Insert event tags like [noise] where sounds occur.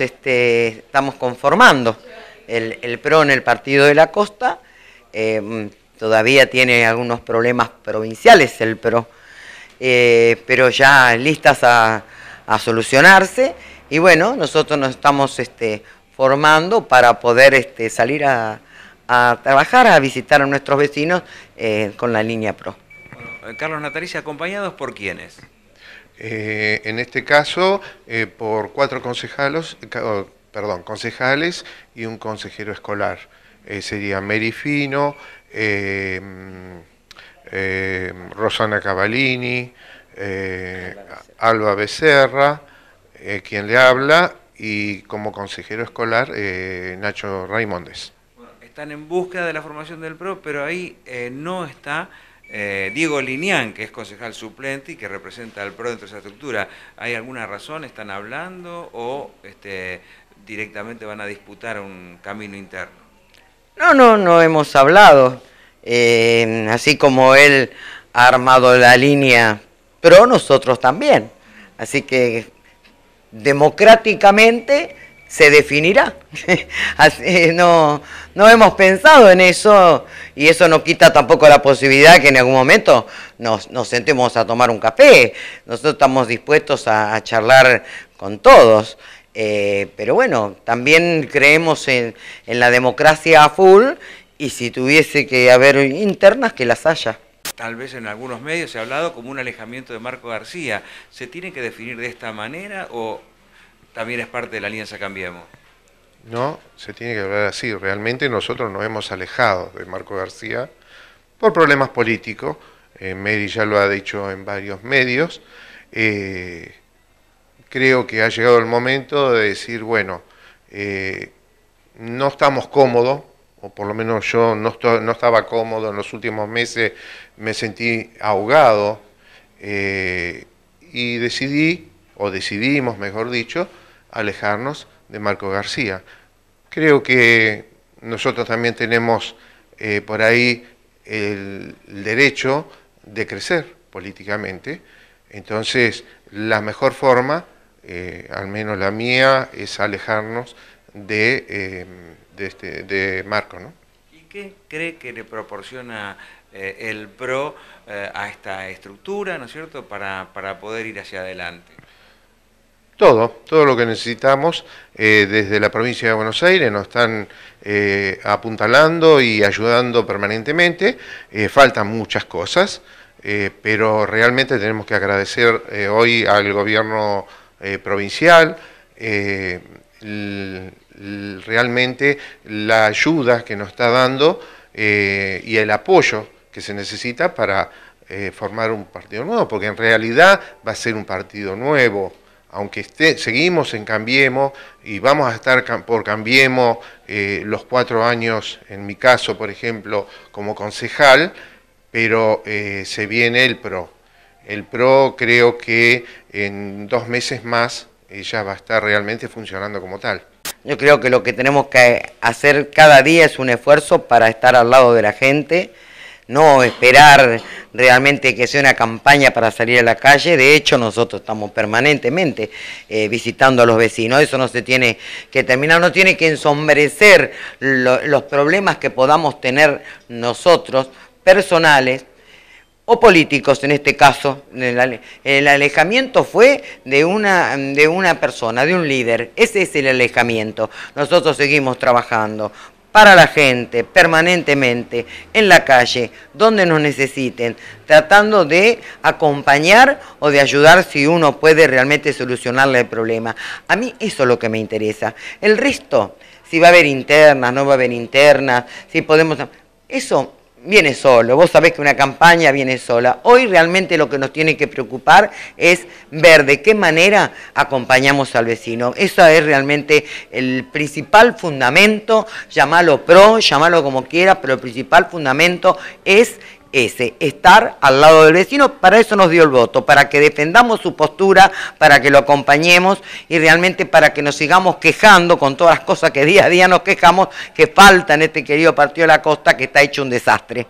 este, estamos conformando. El, PRO en el Partido de la Costa em, todavía tiene algunos problemas provinciales el PRO, eh, pero ya listas a, solucionarse y bueno, nosotros nos estamos este, formando para poder este, salir a, trabajar, a visitar a nuestros vecinos eh, con la línea PRO. Eh, Carlos Natalicia, ¿acompañados por quiénes? Eh, en este caso eh, por cuatro concejalos, eh, oh, perdón, concejales y un consejero escolar. sería Mary Fino, mm, Rosana Cavallini, Alba Becerra, quien le habla, y como consejero escolar Nacho Raimondes. están en búsqueda de la formación del PRO, pero ahí no está eh, Diego Linián, que es concejal suplente y que representa al PRO dentro de esa estructura, ¿hay alguna razón? ¿Están hablando o este, directamente van a disputar un camino interno? No, no, no hemos hablado. Eh, así como él ha armado la línea, PRO, nosotros también. Así que democráticamente se definirá. [laughs] no, no hemos pensado en eso y eso no quita tampoco la posibilidad que en algún momento nos, nos sentemos a tomar un café. Nosotros estamos dispuestos a, charlar con todos. Eh, pero bueno, también creemos en, en la democracia a full y si tuviese que haber internas, que las haya tal vez en algunos medios se ha hablado como un alejamiento de Marco García. ¿Se tiene que definir de esta manera o también es parte de la Alianza Cambiemos. No, se tiene que hablar así. Realmente nosotros nos hemos alejado de Marco García por problemas políticos. Eh, Mary ya lo ha dicho en varios medios. Eh, creo que ha llegado el momento de decir, bueno, eh, no estamos cómodos, o por lo menos yo no, estaba cómodo en los últimos meses, me sentí ahogado y decidí, o decidimos, mejor dicho, alejarnos de Marco García. Creo que nosotros también tenemos eh, por ahí el derecho de crecer políticamente. Entonces, la mejor forma, eh, al menos la mía, es alejarnos eh, este, de, Marco. ¿no? ¿Y qué cree que le proporciona el PRO a esta estructura, ¿no es cierto?, para poder ir hacia adelante. Todo, todo lo que necesitamos eh, desde la provincia de Buenos Aires nos están eh, apuntalando y ayudando permanentemente. Eh, faltan muchas cosas, pero realmente tenemos que agradecer hoy al gobierno provincial realmente la ayuda que nos está dando y el apoyo que se necesita para formar un partido nuevo, porque en realidad va a ser un partido nuevo aunque esté, seguimos en Cambiemos y vamos a estar por Cambiemos eh, los cuatro años, en mi caso, por ejemplo, como concejal, pero eh, se viene el PRO. El PRO creo que en dos meses más eh, ya va a estar realmente funcionando como tal. Yo creo que lo que tenemos que hacer cada día es un esfuerzo para estar al lado de la gente, no esperar realmente que sea una campaña para salir a la calle. De hecho, nosotros estamos permanentemente eh, visitando a los vecinos. Eso no se tiene que terminar, no tiene que ensombrecer los problemas que podamos tener nosotros, personales o políticos en este caso. El alejamiento fue de una, de una persona, de un líder. Ese es el alejamiento. Nosotros seguimos trabajando para la gente permanentemente en la calle, donde nos necesiten, tratando de acompañar o de ayudar si uno puede realmente solucionarle el problema. A mí eso es lo que me interesa. El resto, si va a haber internas, no va a haber internas, si podemos... Eso viene solo. Vos sabés que una campaña viene sola. Hoy realmente lo que nos tiene que preocupar es ver de qué manera acompañamos al vecino. Eso es realmente el principal fundamento, llamarlo pro, llamarlo como quiera, pero el principal fundamento es ese, estar al lado del vecino, para eso nos dio el voto, para que defendamos su postura, para que lo acompañemos y realmente para que nos sigamos quejando con todas las cosas que día a día nos quejamos que falta en este querido partido de la costa que está hecho un desastre.